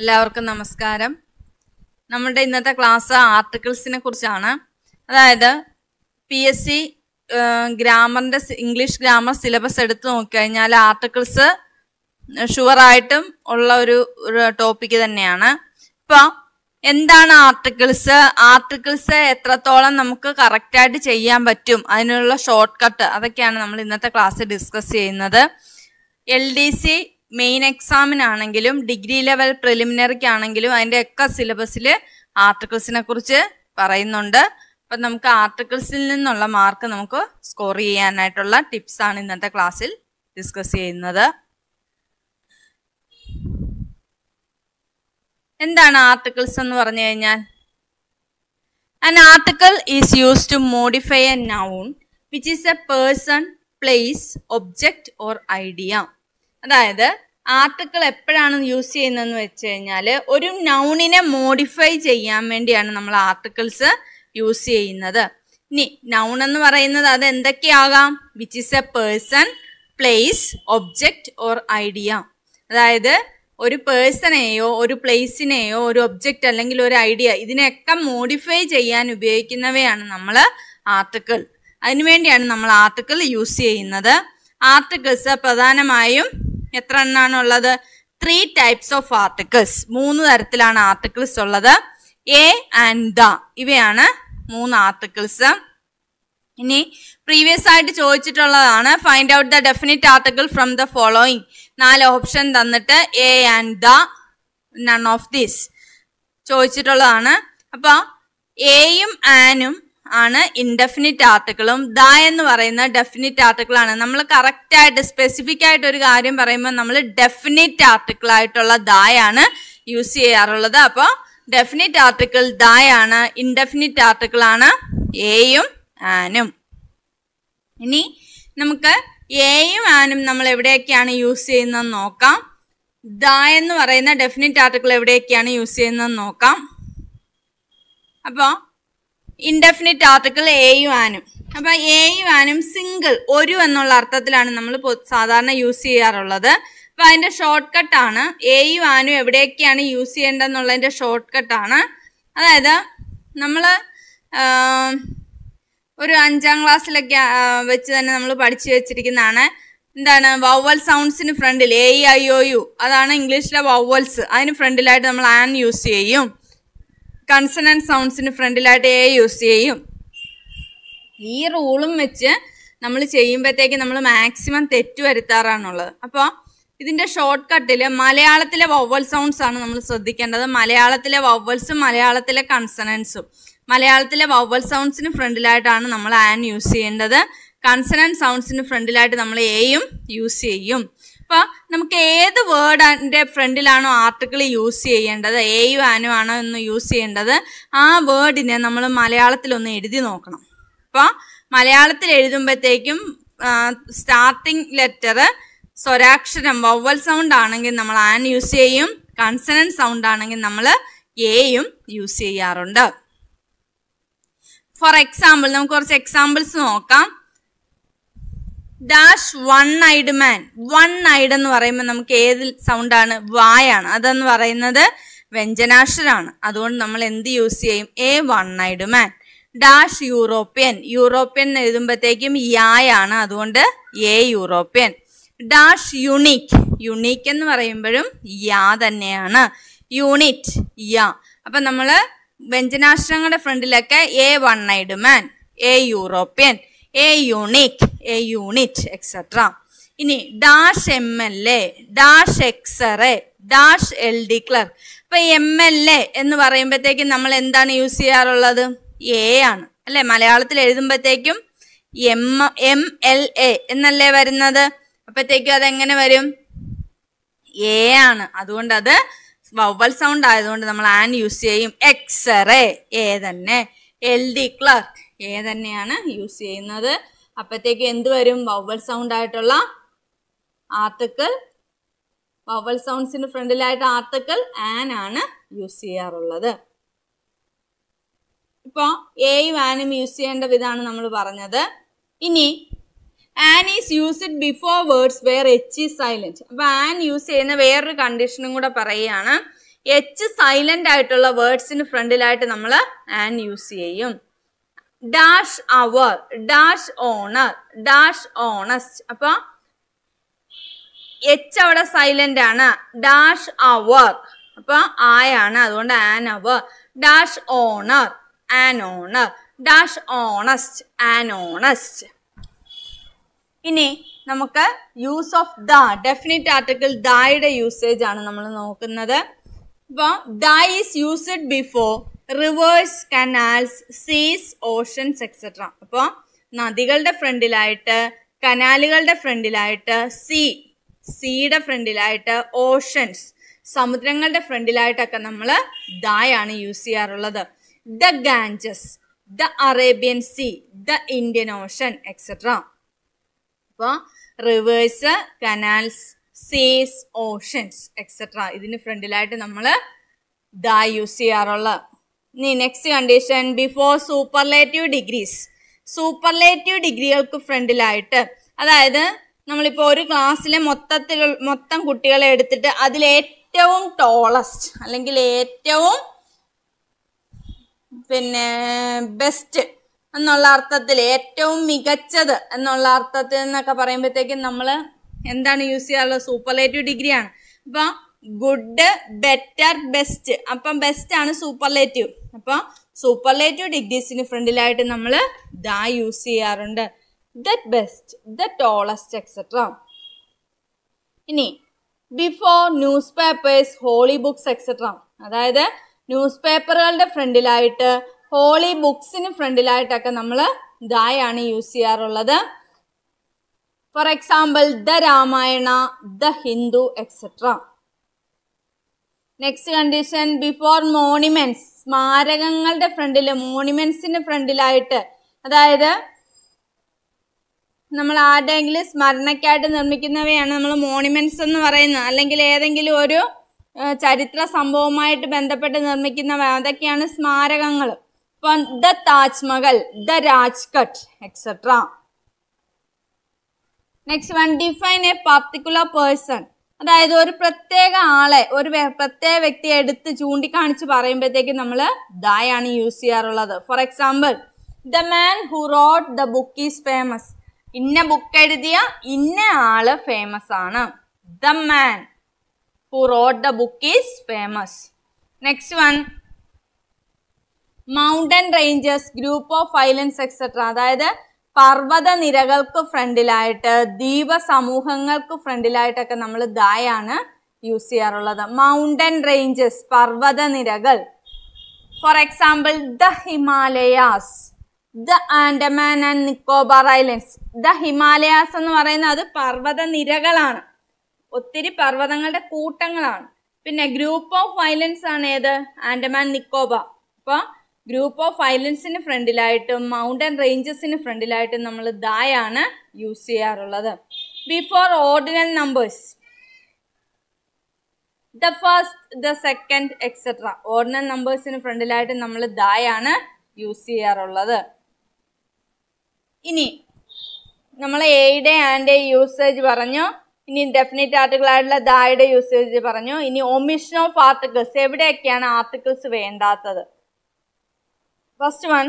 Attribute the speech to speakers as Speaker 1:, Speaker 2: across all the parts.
Speaker 1: എല്ലാവർക്കും നമസ്കാരം നമ്മുടെ ഇന്നത്തെ ക്ലാസ് ആർട്ടിക്കിൾസിനെ കുറിച്ചാണ് അതായത് പി എസ് സി ഗ്രാമറിൻ്റെ ഇംഗ്ലീഷ് ഗ്രാമർ സിലബസ് എടുത്ത് നോക്കിക്കഴിഞ്ഞാൽ ആർട്ടിക്കിൾസ് ഷുവറായിട്ടും ഉള്ള ഒരു ടോപ്പിക്ക് തന്നെയാണ് ഇപ്പോൾ എന്താണ് ആർട്ടിക്കിൾസ് ആർട്ടിക്കിൾസ് എത്രത്തോളം നമുക്ക് കറക്റ്റായിട്ട് ചെയ്യാൻ പറ്റും അതിനുള്ള ഷോർട്ട് കട്ട് അതൊക്കെയാണ് നമ്മൾ ഇന്നത്തെ ക്ലാസ് ഡിസ്കസ് ചെയ്യുന്നത് എൽ ഡി സി മെയിൻ എക്സാമിനാണെങ്കിലും ഡിഗ്രി ലെവൽ പ്രിലിമിനറിക്ക് ആണെങ്കിലും അതിൻ്റെ ഒക്കെ സിലബസിൽ ആർട്ടിക്കിൾസിനെ കുറിച്ച് പറയുന്നുണ്ട് അപ്പം നമുക്ക് ആർട്ടിക്കിൾസിൽ നിന്നുള്ള മാർക്ക് നമുക്ക് സ്കോർ ചെയ്യാനായിട്ടുള്ള ടിപ്സാണ് ഇന്നത്തെ ക്ലാസ്സിൽ ഡിസ്കസ് ചെയ്യുന്നത് എന്താണ് ആർട്ടിക്കിൾസ് എന്ന് പറഞ്ഞു കഴിഞ്ഞാൽ an article is use to modify a noun which is a person, place, object or idea. അതായത് ആർട്ടിക്കിൾ എപ്പോഴാണ് യൂസ് ചെയ്യുന്നതെന്ന് വെച്ച് കഴിഞ്ഞാൽ ഒരു നൗണിനെ മോഡിഫൈ ചെയ്യാൻ വേണ്ടിയാണ് നമ്മൾ ആർട്ടിക്കിൾസ് യൂസ് ചെയ്യുന്നത് ഇനി നൗൺ എന്ന് പറയുന്നത് അത് എന്തൊക്കെയാകാം which is a person place object or idea അതായത് ഒരു പേഴ്സണെയോ ഒരു പ്ലേസിനെയോ ഒരു ഒബ്ജക്റ്റ് അല്ലെങ്കിൽ ഒരു ഐഡിയ ഇതിനെയൊക്കെ മോഡിഫൈ ചെയ്യാൻ ഉപയോഗിക്കുന്നവയാണ് നമ്മൾ ആർട്ടിക്കിൾ അതിനുവേണ്ടിയാണ് നമ്മൾ ആർട്ടിക്കിൾ യൂസ് ചെയ്യുന്നത് ആർട്ടിക്കിൾസ് പ്രധാനമായും എത്ര എണ്ണാണ് ഉള്ളത് ത്രീ ടൈപ്സ് ഓഫ് ആർട്ടിക്കിൾസ് മൂന്ന് തരത്തിലാണ് ആർട്ടിക്കിൾസ് ഉള്ളത് എ ആൻഡ് ദ ഇവയാണ് മൂന്ന് ആർട്ടിക്കിൾസ് ഇനി പ്രീവിയസ് ആയിട്ട് ചോദിച്ചിട്ടുള്ളതാണ് find out the definite article from the following നാല് ഓപ്ഷൻ തന്നിട്ട് a and the none of this ചോദിച്ചിട്ടുള്ളതാണ് അപ്പൊ എയും ആനും ആണ് ഇൻഡെഫിനിറ്റ് ആർട്ടിക്കിളും ദ എന്ന് പറയുന്ന ഡെഫിനിറ്റ് ആർട്ടിക്കിളാണ് നമ്മൾ കറക്റ്റ് ആയിട്ട് സ്പെസിഫിക് ആയിട്ട് ഒരു കാര്യം പറയുമ്പോൾ നമ്മൾ ഡെഫിനിറ്റ് ആർട്ടിക്കിൾ ആയിട്ടുള്ള ദായാണ് യൂസ് ചെയ്യാറുള്ളത് അപ്പോൾ ഡെഫിനിറ്റ് ആർട്ടിക്കിൾ ദായാണ് ഇൻഡെഫിനിറ്റ് ആർട്ടിക്കിൾ ആണ് എയും ആനും ഇനി നമുക്ക് എയും ആനും നമ്മൾ എവിടെയൊക്കെയാണ് യൂസ് ചെയ്യുന്നതെന്ന് നോക്കാം ദ എന്ന് പറയുന്ന ഡെഫിനിറ്റ് ആർട്ടിക്കിൾ എവിടെയൊക്കെയാണ് യൂസ് ചെയ്യുന്നതെന്ന് നോക്കാം അപ്പോൾ ഇൻഡെഫിനിറ്റ് ആർട്ടിക്കിൾ എയും ആനും അപ്പം എയും ആനും സിംഗിൾ ഒരു എന്നുള്ള അർത്ഥത്തിലാണ് നമ്മൾ സാധാരണ യൂസ് ചെയ്യാറുള്ളത് അപ്പൊ അതിന്റെ ഷോർട്ട് ആണ് എയും ആനും എവിടെയൊക്കെയാണ് യൂസ് ചെയ്യേണ്ടതെന്നുള്ളതിന്റെ ഷോർട്ട് കട്ട് ആണ് അതായത് നമ്മൾ ഒരു അഞ്ചാം ക്ലാസ്സിലൊക്കെ വെച്ച് തന്നെ നമ്മൾ പഠിച്ചു വെച്ചിരിക്കുന്നതാണ് എന്താണ് വവ്വൽ സൗണ്ട്സിന് ഫ്രണ്ടിൽ എ ഐ ഒ യു അതാണ് ഇംഗ്ലീഷിലെ വവ്വൽസ് അതിന് ഫ്രണ്ടിലായിട്ട് നമ്മൾ ആൻ യൂസ് ചെയ്യും കൺസണൻറ്റ് സൗണ്ട്സിന് ഫ്രണ്ടിലായിട്ട് എ യൂസ് ചെയ്യും ഈ റൂളും വെച്ച് നമ്മൾ ചെയ്യുമ്പോഴത്തേക്ക് നമ്മൾ മാക്സിമം തെറ്റ് വരുത്താറാണുള്ളത് അപ്പോൾ ഇതിൻ്റെ ഷോർട്ട് കട്ടിൽ മലയാളത്തിലെ വവ്വൽ സൗണ്ട്സ് ആണ് നമ്മൾ ശ്രദ്ധിക്കേണ്ടത് മലയാളത്തിലെ വവ്വൽസും മലയാളത്തിലെ കൺസണൻസും മലയാളത്തിലെ വവ്വൽ സൗണ്ട്സിന് ഫ്രണ്ടിലായിട്ടാണ് നമ്മൾ ആൻ യൂസ് ചെയ്യേണ്ടത് കൺസണൻ സൗണ്ട്സിന് ഫ്രണ്ടിലായിട്ട് നമ്മൾ എയും യൂസ് ചെയ്യും ഇപ്പൊ നമുക്ക് ഏത് വേർഡിന്റെ ഫ്രണ്ടിലാണോ ആർട്ടിക്കിൾ യൂസ് ചെയ്യേണ്ടത് എയും ആനും ആണോ എന്ന് യൂസ് ചെയ്യേണ്ടത് ആ വേർഡിനെ നമ്മൾ മലയാളത്തിൽ ഒന്ന് എഴുതി നോക്കണം അപ്പോൾ മലയാളത്തിൽ എഴുതുമ്പോഴത്തേക്കും സ്റ്റാർട്ടിംഗ് ലെറ്റർ സ്വരാക്ഷരം വവ്വൽ സൗണ്ട് ആണെങ്കിൽ നമ്മൾ ആൻ യൂസ് ചെയ്യും കൺസണൻറ്റ് സൗണ്ട് ആണെങ്കിൽ നമ്മൾ എയും യൂസ് ചെയ്യാറുണ്ട് ഫോർ എക്സാമ്പിൾ നമുക്ക് കുറച്ച് എക്സാമ്പിൾസ് നോക്കാം dash one eyed man one eyed എന്ന് പറയുമ്പോൾ നമുക്ക് ഏത് സൗണ്ട് ആണ് വായാണ് അതെന്ന് പറയുന്നത് വ്യഞ്ജനാക്ഷരാണ് അതുകൊണ്ട് നമ്മൾ എന്ത് യൂസ് ചെയ്യും a one eyed man dash European European എന്ന് എഴുതുമ്പോഴത്തേക്കും യായാണ് അതുകൊണ്ട് a European dash unique unique എന്ന് പറയുമ്പോഴും യാ തന്നെയാണ് യൂണിറ്റ് യാ അപ്പൊ നമ്മൾ വ്യഞ്ജനാക്ഷരങ്ങളുടെ ഫ്രണ്ടിലൊക്കെ a one eyed man a European a unique a unit etcetera ഇനി dash M L A dash X-ray dash L D clerk ഇപ്പൊ എം എൽ എ എന്ന് പറയുമ്പോഴത്തേക്കും നമ്മൾ എന്താണ് യൂസ് ചെയ്യാറുള്ളത് എ ആണ് അല്ലെ മലയാളത്തിൽ എഴുതുമ്പോഴത്തേക്കും എം എം എൽ എ എന്നല്ലേ വരുന്നത് അപ്പോഴത്തേക്കും അതെങ്ങനെ വരും എ ആണ് അതുകൊണ്ട് അത് വവൽ സൗണ്ട് ആയതുകൊണ്ട് നമ്മൾ ആൻ യൂസ് ചെയ്യും എക്സറേ എ തന്നെ എൽ ഡി ക്ലർക്ക് എ തന്നെയാണ് യൂസ് ചെയ്യുന്നത് അപ്പോഴത്തേക്ക് എന്ത് വരും വവൽ സൗണ്ട് ആയിട്ടുള്ള ആർട്ടിക്കിൾ വവൽ സൗണ്ട്സിന് ഫ്രണ്ടിലായിട്ട് ആർട്ടിക്കിൾ ആൻ ആണ് യൂസ് ചെയ്യാറുള്ളത് ഇപ്പോൾ എയും ആനും യൂസ് ചെയ്യേണ്ട വിധമാണ് നമ്മൾ പറഞ്ഞത് ഇനി an is used before words where H is silent അപ്പോൾ ആൻ യൂസ് ചെയ്യുന്ന വേറൊരു കണ്ടീഷനും കൂടെ പറയുകയാണ് എച്ച് സൈലൻ്റ് ആയിട്ടുള്ള വേർഡ്സിന് ഫ്രണ്ടിലായിട്ട് നമ്മൾ ആൻ യൂസ് ചെയ്യും dash hour dash honour dash honest അപ്പൊ എച്ച് അവിടെ സൈലന്റ് ആണ് ഡാഷ് അവർ അപ്പൊ ആയാണ് അതുകൊണ്ട് an hour dash honour an honour dash honest an honest ഇനി നമുക്ക് use of the definite article ദയുടെ യൂസേജ് ആണ് നമ്മൾ നോക്കുന്നത് അപ്പോൾ the is used before rivers canals seas oceans etcetera അപ്പോൾ നദികളുടെ ഫ്രണ്ടിലായിട്ട് കനാലുകളുടെ ഫ്രണ്ടിലായിട്ട് സീ സീയുടെ ഫ്രണ്ടിലായിട്ട് ഓഷൻസ് സമുദ്രങ്ങളുടെ ഫ്രണ്ടിലായിട്ടൊക്കെ നമ്മൾ ദായാണ് യൂസ് ചെയ്യാറുള്ളത് the Ganges the Arabian sea the Indian ocean etcetera അപ്പോൾ rivers canals seas oceans etcetera ഇതിന് ഫ്രണ്ടിലായിട്ട് നമ്മൾ ദ യൂസ് ചെയ്യാറുള്ളത് ഇനി next condition before superlative degrees superlative ഡിഗ്രികൾക്ക് ഫ്രണ്ടിലായിട്ട് അതായത് നമ്മളിപ്പോൾ ഒരു ക്ലാസ്സിലെ മൊത്തത്തിൽ മൊത്തം കുട്ടികളെ എടുത്തിട്ട് അതിലേറ്റവും ഏറ്റവും ടോളസ്റ്റ് അല്ലെങ്കിൽ ഏറ്റവും പിന്നെ ബെസ്റ്റ് എന്നുള്ള അർത്ഥത്തിൽ ഏറ്റവും മികച്ചത് എന്നുള്ള അർത്ഥത്തിൽ എന്നൊക്കെ പറയുമ്പോഴത്തേക്കും നമ്മൾ എന്താണ് യൂസ് ചെയ്യാറുള്ളത് സൂപ്പർലേറ്റീവ് ഡിഗ്രിയാണ് അപ്പം ഗുഡ് ബെറ്റർ ബെസ്റ്റ് അപ്പം ബെസ്റ്റ് ആണ് സൂപ്പർലേറ്റീവ് അപ്പൊ സൂപ്പർലേറ്റീവ് ഡിഗ്രീസിന് ഫ്രണ്ടിലായിട്ട് നമ്മൾ ദാ യൂസ് ചെയ്യാറുണ്ട് that best the tallest etcetera ഇനി before newspapers holy books etcetera അതായത് ന്യൂസ് പേപ്പറുകളുടെ ഫ്രണ്ടിലായിട്ട് ഹോളി ബുക്സിന് ഫ്രണ്ടിലായിട്ടൊക്കെ നമ്മൾ ദായാണ് യൂസ് ചെയ്യാറുള്ളത് for example the Ramayana the Hindu etcetera next condition before monuments സ്മാരകങ്ങളുടെ ഫ്രണ്ടില് മോണിമെന്റ്സിന്റെ ഫ്രണ്ടിലായിട്ട് അതായത് നമ്മൾ ആരുടെങ്കിലും സ്മരണയ്ക്കായിട്ട് നിർമ്മിക്കുന്നവയാണ് നമ്മൾ മോണിമെന്റ്സ് എന്ന് പറയുന്നത് അല്ലെങ്കിൽ ഏതെങ്കിലും ഒരു ചരിത്ര സംഭവമായിട്ട് ബന്ധപ്പെട്ട് നിർമ്മിക്കുന്നവ അതൊക്കെയാണ് സ്മാരകങ്ങൾ ഇപ്പൊ the Taj Mahal the Rajghat etcetera next one define a particular person അതായത് ഒരു പ്രത്യേക ആളെ ഒരു പ്രത്യേക വ്യക്തിയെ എടുത്ത് ചൂണ്ടിക്കാണിച്ച് പറയുമ്പോഴത്തേക്ക് നമ്മൾ ദായാണ് യൂസ് ചെയ്യാറുള്ളത് for example the man who wrote the book is famous ഇന്ന ബുക്ക് എഴുതിയ ഇന്ന ആള് ഫേമസ് ആണ് the man who wrote the book is famous next one mountain rangers group of islands etcetera അതായത് പർവ്വത നിരകൾക്ക് ഫ്രണ്ടിലായിട്ട് സമൂഹങ്ങൾക്ക് ഫ്രണ്ടിലായിട്ടൊക്കെ നമ്മൾ ദായാണ് യൂസ് ചെയ്യാറുള്ളത് മൗണ്ടൻ റേഞ്ചസ് പർവ്വത നിരകൾ for example the Himalayas the Andaman and Nicobar islands the Himalayas എന്ന് പറയുന്നത് അത് പർവ്വത നിരകളാണ് ഒത്തിരി പർവ്വതങ്ങളുടെ കൂട്ടങ്ങളാണ് പിന്നെ ഗ്രൂപ്പ് ഓഫ് ഐലൻഡ്സ് ആണ് ഏത് ആൻഡമാൻ നിക്കോബാർ അപ്പോൾ ഗ്രൂപ്പ് ഓഫ് ഐലൻഡ്സിന് ഫ്രണ്ടിലായിട്ടും മൗണ്ടൻ റേഞ്ചസിന് ഫ്രണ്ടിലായിട്ടും നമ്മൾ ദായാണ് യൂസ് ചെയ്യാറുള്ളത് before ordinal numbers the first the second etcetera ordinal നമ്പേഴ്സിന് ഫ്രണ്ടിലായിട്ട് നമ്മൾ ദായാണ് യൂസ് ചെയ്യാറുള്ളത് ഇനി നമ്മൾ എയുടെ ആൻഡ് യൂസേജ് പറഞ്ഞു ഇനി ഡെഫിനറ്റ് ആർട്ടിക്കിൾ ആയിട്ടുള്ള ദായുടെ യൂസേജ് പറഞ്ഞു ഇനി ഒമിഷൻ ഓഫ് ആർട്ടിക്കിൾസ് എവിടെയൊക്കെയാണ് ആർട്ടിക്കിൾസ് വേണ്ടാത്തത് first one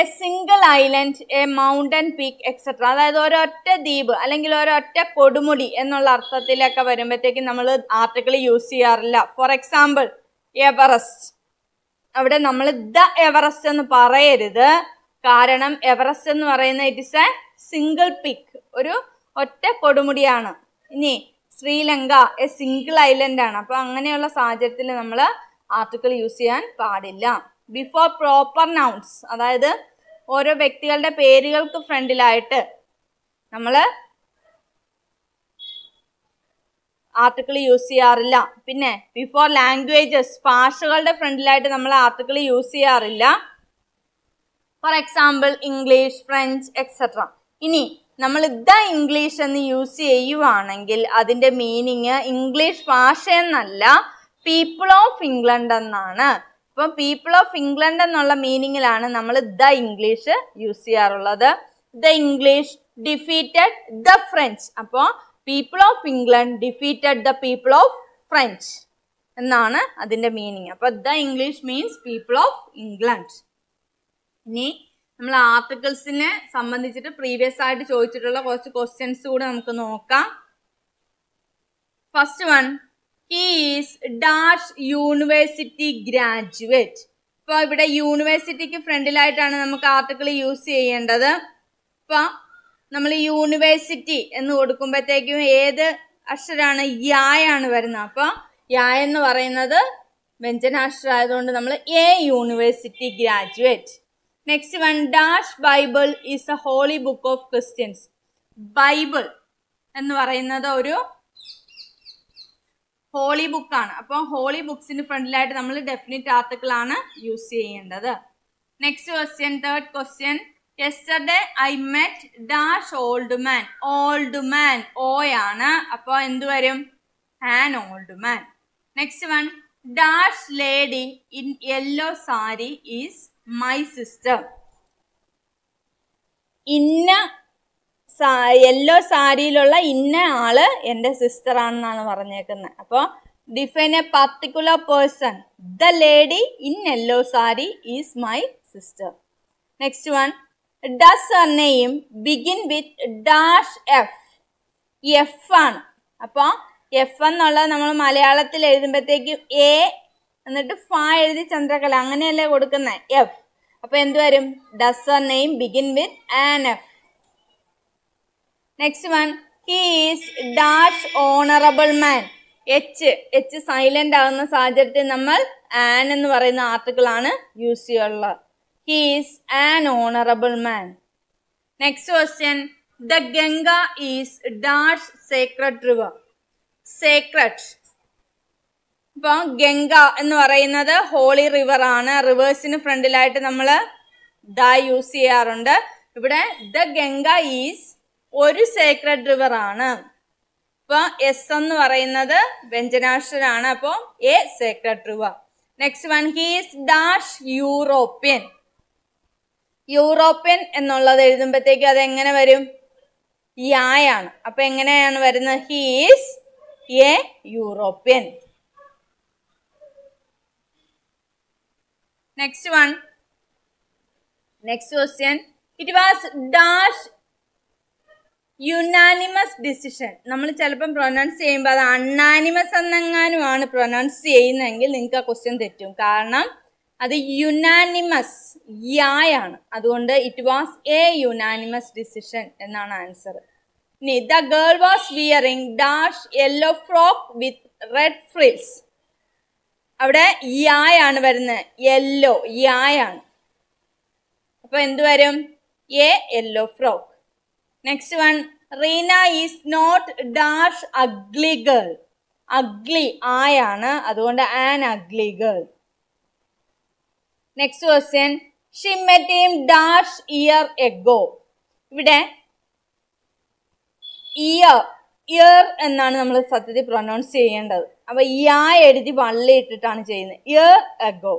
Speaker 1: a single island a mountain peak etcetera അതായത് ഒരൊറ്റ ദ്വീപ് അല്ലെങ്കിൽ ഒരൊറ്റ കൊടുമുടി എന്നുള്ള അർത്ഥത്തിലൊക്കെ വരുമ്പോഴത്തേക്കും നമ്മൾ ആർട്ടിക്കിൾ യൂസ് ചെയ്യാറില്ല ഫോർ എക്സാമ്പിൾ എവറസ്റ്റ് അവിടെ നമ്മൾ ദ എവറസ്റ്റ് എന്ന് പറയരുത് കാരണം എവറസ്റ്റ് എന്ന് പറയുന്ന it is a single peak ഒരു ഒറ്റ കൊടുമുടിയാണ് ഇനി ശ്രീലങ്ക എ സിംഗിൾ ഐലൻഡ് ആണ് അപ്പോൾ അങ്ങനെയുള്ള സാഹചര്യത്തിൽ നമ്മൾ ആർട്ടിക്കിൾ യൂസ് ചെയ്യാൻ പാടില്ല ബിഫോർ പ്രോപ്പർ നൗൺസ് അതായത് ഓരോ വ്യക്തികളുടെ പേരുകൾക്ക് ഫ്രണ്ടിലായിട്ട് നമ്മൾ ആർട്ടിക്കിൾ യൂസ് ചെയ്യാറില്ല പിന്നെ ബിഫോർ ലാംഗ്വേജസ് ഭാഷകളുടെ ഫ്രണ്ടിലായിട്ട് നമ്മൾ ആർട്ടിക്കിൾ യൂസ് ചെയ്യാറില്ല for example English French etcetera ഇനി നമ്മൾ ദ ഇംഗ്ലീഷ് എന്ന് യൂസ് ചെയ്യുവാണെങ്കിൽ അതിൻ്റെ മീനിങ് ഇംഗ്ലീഷ് ഭാഷ എന്നല്ല പീപ്പിൾ ഓഫ് ഇംഗ്ലണ്ട് എന്നാണ് അപ്പം പീപ്പിൾ ഓഫ് ഇംഗ്ലണ്ട് എന്നുള്ള മീനിങ്ങിലാണ് നമ്മൾ ദ ഇംഗ്ലീഷ് യൂസ് ചെയ്യാറുള്ളത് the English defeated the French അപ്പോൾ people of England defeated the people of French എന്നാണ് അതിൻ്റെ മീനിങ് അപ്പോൾ the English means people of England ഇനി നമ്മൾ ആർട്ടിക്കിൾസിനെ സംബന്ധിച്ചിട്ട് പ്രീവിയസ് ആയിട്ട് ചോദിച്ചിട്ടുള്ള കുറച്ച് ക്വസ്റ്റ്യൻസ് കൂടെ നമുക്ക് നോക്കാം first one is dash university graduate ഇപ്പൊ ഇവിടെ യൂണിവേഴ്സിറ്റിക്ക് ഫ്രണ്ടിലായിട്ടാണ് നമുക്ക് ആർട്ടിക്കിൾ യൂസ് ചെയ്യേണ്ടത് ഇപ്പൊ നമ്മൾ യൂണിവേഴ്സിറ്റി എന്ന് കൊടുക്കുമ്പോഴത്തേക്കും ഏത് അക്ഷരമാണ് യായാണ് വരുന്നത് അപ്പോൾ യാ എന്ന് പറയുന്നത് വ്യഞ്ജനാക്ഷരം നമ്മൾ a university graduate next one dash Bible is a holy book of Christians Bible എന്ന് പറയുന്നത് ഒരു ഹോളി ബുക്കാണ് അപ്പോൾ ഹോളി ബുക്സിന് ഫ്രണ്ടിലായിട്ട് നമ്മൾ ഡെഫിനിറ്റ് ആർട്ടിക്കിളാണ് യൂസ് ചെയ്യേണ്ടത് next question third question yesterday I met dash old man old man O ആണ് അപ്പോൾ എന്ത് വരും an old man next one dash lady in yellow sari is my sister ഇന്ന സാ യെല്ലോ സാരിയിലുള്ള ഇന്ന ആള് എന്റെ സിസ്റ്റർ ആണെന്നാണ് പറഞ്ഞേക്കുന്നത് അപ്പോൾ define a particular person the lady in yellow sari is my sister next one does a name begin with dash F F ആണ് അപ്പോൾ എഫ് എന്നുള്ളത് നമ്മൾ മലയാളത്തിൽ എഴുതുമ്പോഴത്തേക്കും എ എന്നിട്ട് ഫ എഴുതി ചന്ദ്രകല അങ്ങനെയല്ലേ കൊടുക്കുന്നത് എഫ് അപ്പൊ എന്തുവരും does a name begin with an F next one he's is dash honourable man H H silent ആകുന്ന സാഹചര്യത്തിൽ നമ്മൾ ആൻ എന്ന് പറയുന്ന ആർട്ടിക്കിൾ ആണ് യൂസ് ചെയ്യാറുള്ളത് he's is an honourable man next question the Ganga is dash sacred river sacred ഇപ്പൊ ഗംഗ എന്ന് പറയുന്നത് ഹോളി റിവർ ആണ് റിവേഴ്സിന് ഫ്രണ്ടിലായിട്ട് നമ്മൾ ദ യൂസ് ചെയ്യാറുണ്ട് ഇവിടെ ദ ഗംഗ ഈസ് ഒരു സേക്രഡ് റിവർ ആണ് ഇപ്പൊ എസ് എന്ന് പറയുന്നത് വ്യഞ്ജനാക്ഷരാണ് അപ്പോൾ a sacred river next one he's dash European European എന്നുള്ളത് എഴുതുമ്പോഴത്തേക്ക് അത് എങ്ങനെ വരും യാണ് അപ്പൊ എങ്ങനെയാണ് വരുന്നത് he's a European next one next question it was dash unanimous decision നമ്മൾ ചിലപ്പം പ്രൊനൗൺസ് ചെയ്യുമ്പോൾ അത് അണ്ണാനിമസ് എന്നെങ്ങാനുമാണ് പ്രൊനൗൺസ് ചെയ്യുന്നതെങ്കിൽ നിങ്ങൾക്ക് ആ ക്വസ്റ്റ്യൻ തെറ്റും കാരണം അത് യുനാനിമസ് യായാണ് അതുകൊണ്ട് it was a unanimous decision എന്നാണ് ആൻസർ ഇനി the girl was wearing dash yellow frock with red frills അവിടെ യായാണ് വരുന്നത് യെല്ലോ യായാണ് അപ്പൊ എന്ത് വരും a yellow frock next one Reena is not dash ugly girl ugly ആയാണ് അതുകൊണ്ട് an ugly girl next question she met him dash year ago ഇവിടെ ഇയർ ഇയർ എന്നാണ് നമ്മൾ സത്യത്തിൽ പ്രൊനൗൺസ് ചെയ്യേണ്ടത് അപ്പൊ യാ എഴുതി വള്ളി ഇട്ടിട്ടാണ് ചെയ്യുന്നത് ഇയർ എഗോ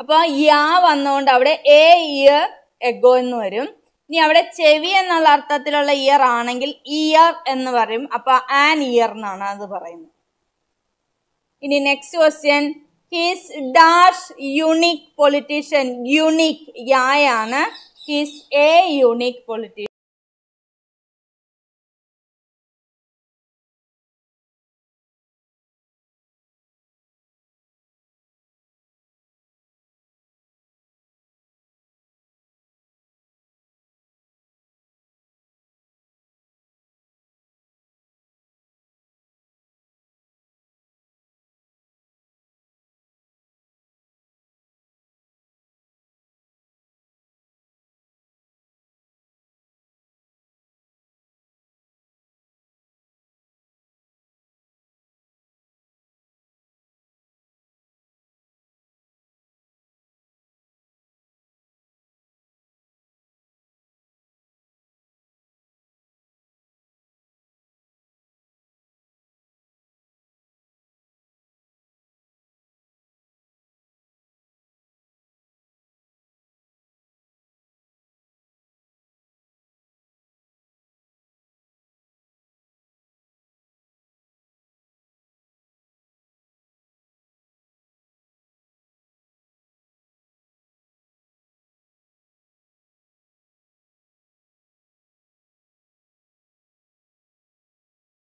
Speaker 1: അപ്പോൾ യാ വന്നുകൊണ്ട് അവിടെ എ ഇയർ എഗോ എന്ന് വരും ഇനി അവിടെ ചെവി എന്നുള്ള അർത്ഥത്തിലുള്ള ഇയർ ആണെങ്കിൽ ഇയർ എന്ന് പറയും അപ്പൊ ആൻ ഇയർ എന്നാണ് അത് പറയുന്നത് ഇനി next question he's dash unique politician unique യായാണ് ഹിസ് എ യുണീക് പൊളിറ്റീഷ്യൻ